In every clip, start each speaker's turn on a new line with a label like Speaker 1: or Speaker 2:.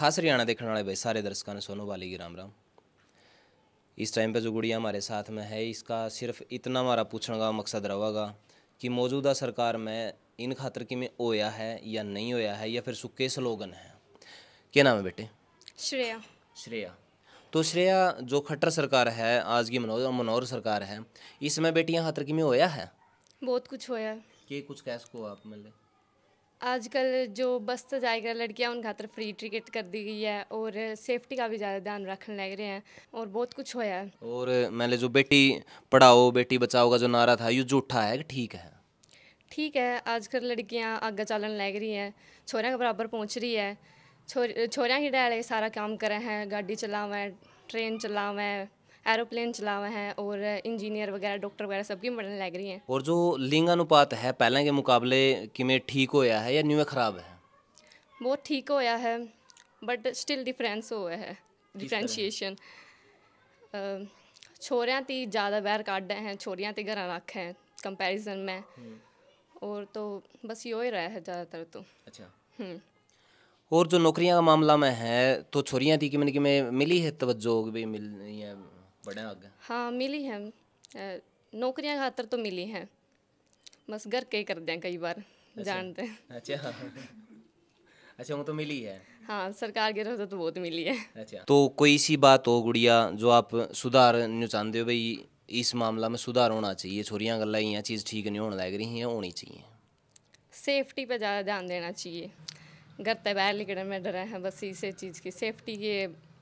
Speaker 1: खास हरियाणा देखने वाले भाई सारे दर्शकों ने सोनू वाली की राम राम इस टाइम पे जो गुड़िया हमारे साथ में है इसका सिर्फ इतना हमारा पूछने का मकसद रहेगा कि मौजूदा सरकार में इन खातर कि में होया है या नहीं होया है या फिर सुखे स्लोगन है क्या नाम है बेटे श्रेया श्रेया तो श्रेया जो खट्टर सरकार है आज की मनोहर मनोहर सरकार है इसमें बेटियां खातर कि में होया है
Speaker 2: बहुत कुछ होया
Speaker 1: है कुछ कह सको आप मतलब
Speaker 2: आजकल जो बस्त जाएगा लड़कियाँ उन खातर फ्री टिकट कर दी गई है और सेफ्टी का भी ज़्यादा ध्यान रखने लग रहे हैं और बहुत कुछ होया है
Speaker 1: और मैंने जो बेटी पढ़ाओ बेटी बचाओ का जो नारा था ये झूठा है ठीक है
Speaker 2: ठीक है आजकल लड़कियाँ आगे चलन लग रही हैं छोरिया के बराबर पहुँच रही है छोरिया ही डाले सारा काम करे हैं गाड़ी चलावें ट्रेन चलावें एरोप्लेन चला हुआ है और इंजीनियर वगैरह डॉक्टर वगैरह सबकी मरण लग रही है
Speaker 1: और जो लिंग अनुपात है पहले के मुकाबले किमें ठीक होया है या न्यूए खराब है
Speaker 2: बहुत ठीक होया है बट स्टिल डिफरेंस होया है डिफ्रेंशिएशन छोरियां ती ज़्यादा बैर काट हैं छोरियां ती घर रख हैं कंपैरिजन में और तो बस यो ही रहा है ज़्यादातर तो अच्छा
Speaker 1: और जो नौकरियां का मामला में है तो छोरियां थी कि मैंने कि मैं मिली है तवज्जो भी मिल है बढ़िया लग
Speaker 2: हाँ मिली है नौकरियां खातर तो मिली हैं बस घर के कर दें कई बार अच्छा, जानते अच्छा
Speaker 1: अच्छा वो तो मिली है
Speaker 2: हाँ सरकार की तरफ तो बहुत मिली है अच्छा
Speaker 1: तो कोई सी बात हो गुड़िया जो आप सुधारना चाहते हो भाई इस मामला में सुधार होना चाहिए छोरियाँ गल चीज़ ठीक नहीं होने लग रही हैं होनी चाहिए
Speaker 2: सेफ्टी पे ज़्यादा ध्यान देना चाहिए घर तक बाहर निकलने में डरा है बस इसे चीज़ की सेफ्टी के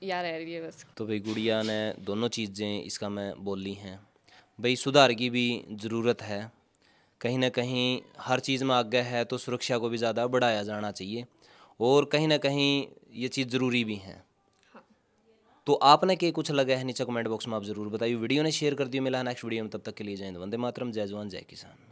Speaker 2: या रह रही है बस
Speaker 1: तो भाई गुड़िया ने दोनों चीज़ें इसका मैं बोली हैं भाई सुधार की भी ज़रूरत है कहीं ना कहीं हर चीज़ में आगे है तो सुरक्षा को भी ज़्यादा बढ़ाया जाना चाहिए और कहीं ना कहीं ये चीज़ ज़रूरी भी है हाँ। तो आपने के कुछ लगा है नीचे कमेंट बॉक्स में आप जरूर बताइए वीडियो ने शेयर कर दिया मिला नेक्स्ट वीडियो में तब तक के लिए जय हिंद वंदे मातरम जय जवान जय किसान